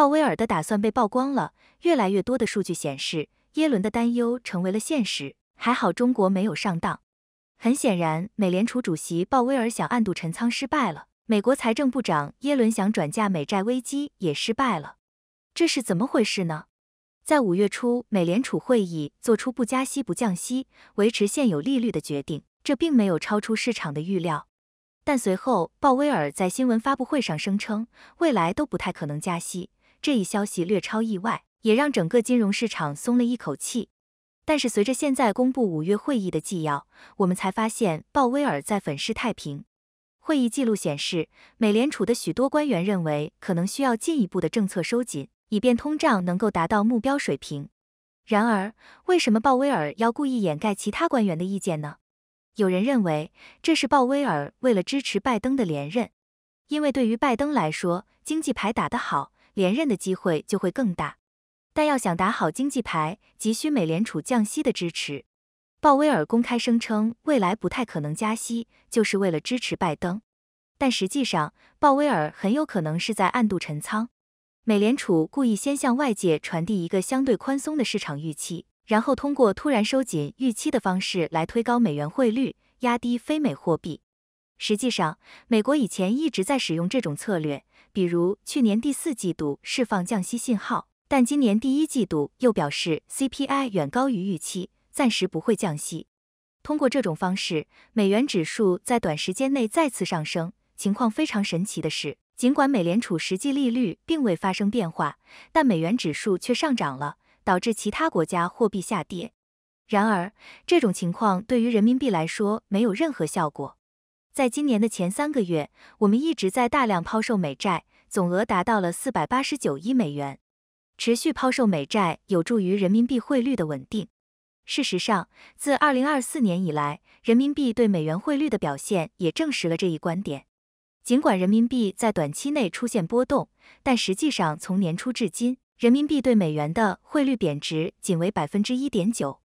鲍威尔的打算被曝光了，越来越多的数据显示，耶伦的担忧成为了现实。还好中国没有上当。很显然，美联储主席鲍威尔想暗度陈仓失败了，美国财政部长耶伦想转嫁美债危机也失败了。这是怎么回事呢？在五月初，美联储会议做出不加息、不降息、维持现有利率的决定，这并没有超出市场的预料。但随后，鲍威尔在新闻发布会上声称，未来都不太可能加息。这一消息略超意外，也让整个金融市场松了一口气。但是，随着现在公布五月会议的纪要，我们才发现鲍威尔在粉饰太平。会议记录显示，美联储的许多官员认为可能需要进一步的政策收紧，以便通胀能够达到目标水平。然而，为什么鲍威尔要故意掩盖其他官员的意见呢？有人认为，这是鲍威尔为了支持拜登的连任，因为对于拜登来说，经济牌打得好。连任的机会就会更大，但要想打好经济牌，急需美联储降息的支持。鲍威尔公开声称未来不太可能加息，就是为了支持拜登。但实际上，鲍威尔很有可能是在暗度陈仓。美联储故意先向外界传递一个相对宽松的市场预期，然后通过突然收紧预期的方式来推高美元汇率，压低非美货币。实际上，美国以前一直在使用这种策略。比如去年第四季度释放降息信号，但今年第一季度又表示 CPI 远高于预期，暂时不会降息。通过这种方式，美元指数在短时间内再次上升。情况非常神奇的是，尽管美联储实际利率并未发生变化，但美元指数却上涨了，导致其他国家货币下跌。然而，这种情况对于人民币来说没有任何效果。在今年的前三个月，我们一直在大量抛售美债，总额达到了四百八十九亿美元。持续抛售美债有助于人民币汇率的稳定。事实上，自二零二四年以来，人民币对美元汇率的表现也证实了这一观点。尽管人民币在短期内出现波动，但实际上从年初至今，人民币对美元的汇率贬值仅为百分之一点九。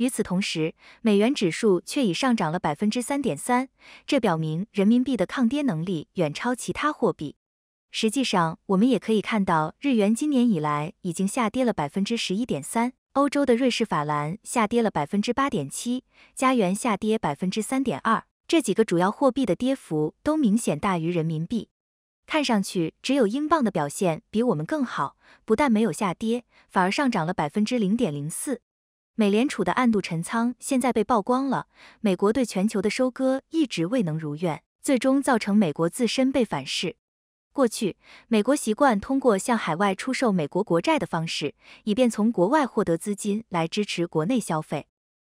与此同时，美元指数却已上涨了百分之三点三，这表明人民币的抗跌能力远超其他货币。实际上，我们也可以看到，日元今年以来已经下跌了百分之十一点三，欧洲的瑞士法郎下跌了百分之八点七，加元下跌百分之三点二，这几个主要货币的跌幅都明显大于人民币。看上去，只有英镑的表现比我们更好，不但没有下跌，反而上涨了百分之零点零四。美联储的暗度陈仓现在被曝光了。美国对全球的收割一直未能如愿，最终造成美国自身被反噬。过去，美国习惯通过向海外出售美国国债的方式，以便从国外获得资金来支持国内消费。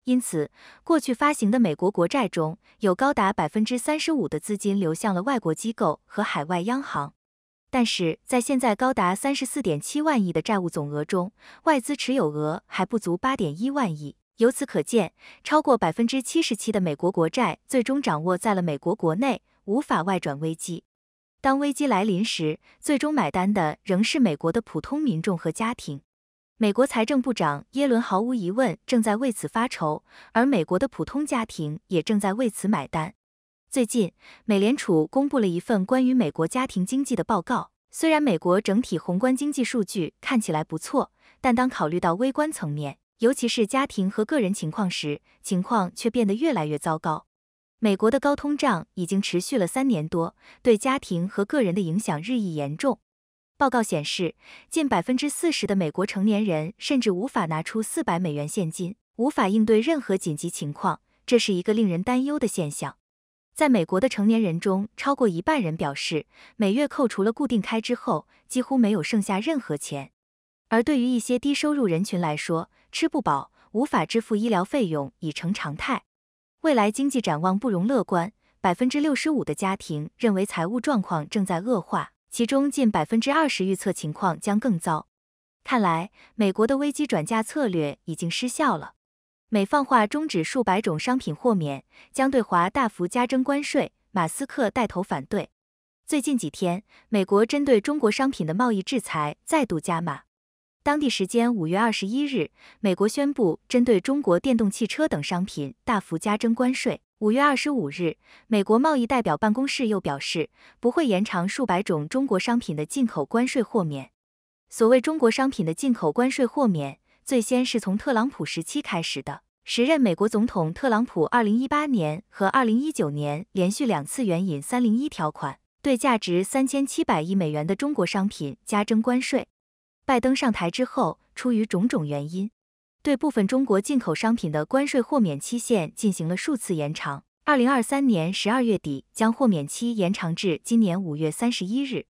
因此，过去发行的美国国债中有高达百分之三十五的资金流向了外国机构和海外央行。但是在现在高达三十四点七万亿的债务总额中，外资持有额还不足八点一万亿。由此可见，超过百分之七十七的美国国债最终掌握在了美国国内，无法外转。危机，当危机来临时，最终买单的仍是美国的普通民众和家庭。美国财政部长耶伦毫无疑问正在为此发愁，而美国的普通家庭也正在为此买单。最近，美联储公布了一份关于美国家庭经济的报告。虽然美国整体宏观经济数据看起来不错，但当考虑到微观层面，尤其是家庭和个人情况时，情况却变得越来越糟糕。美国的高通胀已经持续了三年多，对家庭和个人的影响日益严重。报告显示，近百分之四十的美国成年人甚至无法拿出四百美元现金，无法应对任何紧急情况，这是一个令人担忧的现象。在美国的成年人中，超过一半人表示，每月扣除了固定开支后，几乎没有剩下任何钱。而对于一些低收入人群来说，吃不饱、无法支付医疗费用已成常态。未来经济展望不容乐观，百分之六十五的家庭认为财务状况正在恶化，其中近百分之二十预测情况将更糟。看来，美国的危机转嫁策略已经失效了。美放话终止数百种商品豁免，将对华大幅加征关税。马斯克带头反对。最近几天，美国针对中国商品的贸易制裁再度加码。当地时间五月二十一日，美国宣布针对中国电动汽车等商品大幅加征关税。五月二十五日，美国贸易代表办公室又表示不会延长数百种中国商品的进口关税豁免。所谓中国商品的进口关税豁免。最先是从特朗普时期开始的。时任美国总统特朗普，2018年和2019年连续两次援引301条款，对价值3700亿美元的中国商品加征关税。拜登上台之后，出于种种原因，对部分中国进口商品的关税豁免期限进行了数次延长。2023年12月底，将豁免期延长至今年5月31日。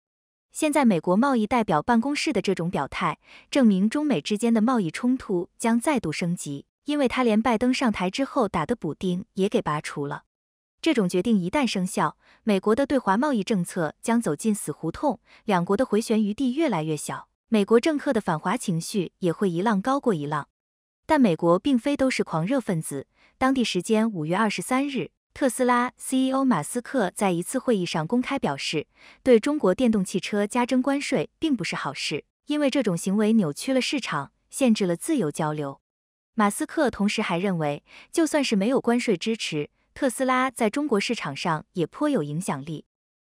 现在，美国贸易代表办公室的这种表态，证明中美之间的贸易冲突将再度升级，因为他连拜登上台之后打的补丁也给拔除了。这种决定一旦生效，美国的对华贸易政策将走进死胡同，两国的回旋余地越来越小，美国政客的反华情绪也会一浪高过一浪。但美国并非都是狂热分子。当地时间五月二十三日。特斯拉 CEO 马斯克在一次会议上公开表示，对中国电动汽车加征关税并不是好事，因为这种行为扭曲了市场，限制了自由交流。马斯克同时还认为，就算是没有关税支持，特斯拉在中国市场上也颇有影响力。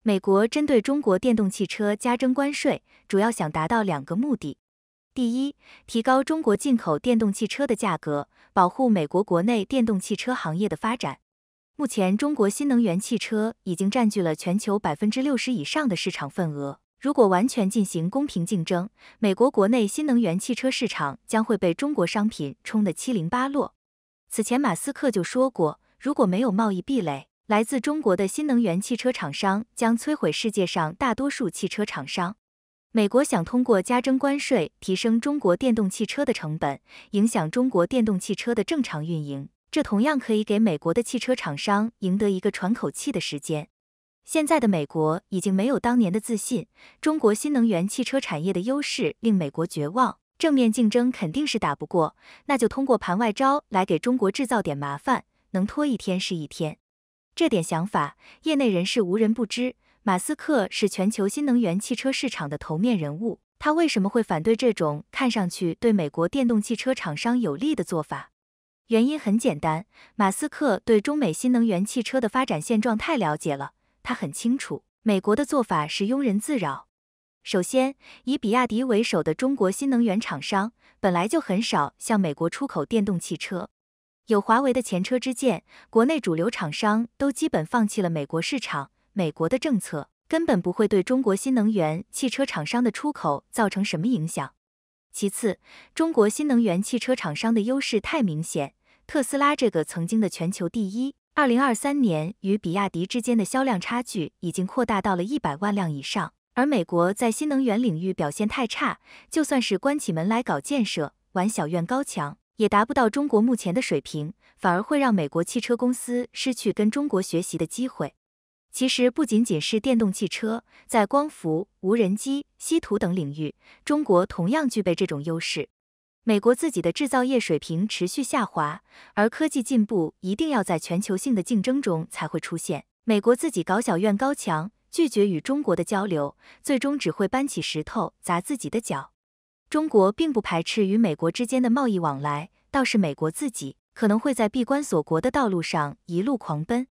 美国针对中国电动汽车加征关税，主要想达到两个目的：第一，提高中国进口电动汽车的价格，保护美国国内电动汽车行业的发展。目前，中国新能源汽车已经占据了全球百分之六十以上的市场份额。如果完全进行公平竞争，美国国内新能源汽车市场将会被中国商品冲得七零八落。此前，马斯克就说过，如果没有贸易壁垒，来自中国的新能源汽车厂商将摧毁世界上大多数汽车厂商。美国想通过加征关税提升中国电动汽车的成本，影响中国电动汽车的正常运营。这同样可以给美国的汽车厂商赢得一个喘口气的时间。现在的美国已经没有当年的自信，中国新能源汽车产业的优势令美国绝望。正面竞争肯定是打不过，那就通过盘外招来给中国制造点麻烦，能拖一天是一天。这点想法，业内人士无人不知。马斯克是全球新能源汽车市场的头面人物，他为什么会反对这种看上去对美国电动汽车厂商有利的做法？原因很简单，马斯克对中美新能源汽车的发展现状太了解了，他很清楚美国的做法是庸人自扰。首先，以比亚迪为首的中国新能源厂商本来就很少向美国出口电动汽车，有华为的前车之鉴，国内主流厂商都基本放弃了美国市场。美国的政策根本不会对中国新能源汽车厂商的出口造成什么影响。其次，中国新能源汽车厂商的优势太明显。特斯拉这个曾经的全球第一，二零二三年与比亚迪之间的销量差距已经扩大到了一百万辆以上。而美国在新能源领域表现太差，就算是关起门来搞建设、玩小院高墙，也达不到中国目前的水平，反而会让美国汽车公司失去跟中国学习的机会。其实不仅仅是电动汽车，在光伏、无人机、稀土等领域，中国同样具备这种优势。美国自己的制造业水平持续下滑，而科技进步一定要在全球性的竞争中才会出现。美国自己搞小院高墙，拒绝与中国的交流，最终只会搬起石头砸自己的脚。中国并不排斥与美国之间的贸易往来，倒是美国自己可能会在闭关锁国的道路上一路狂奔。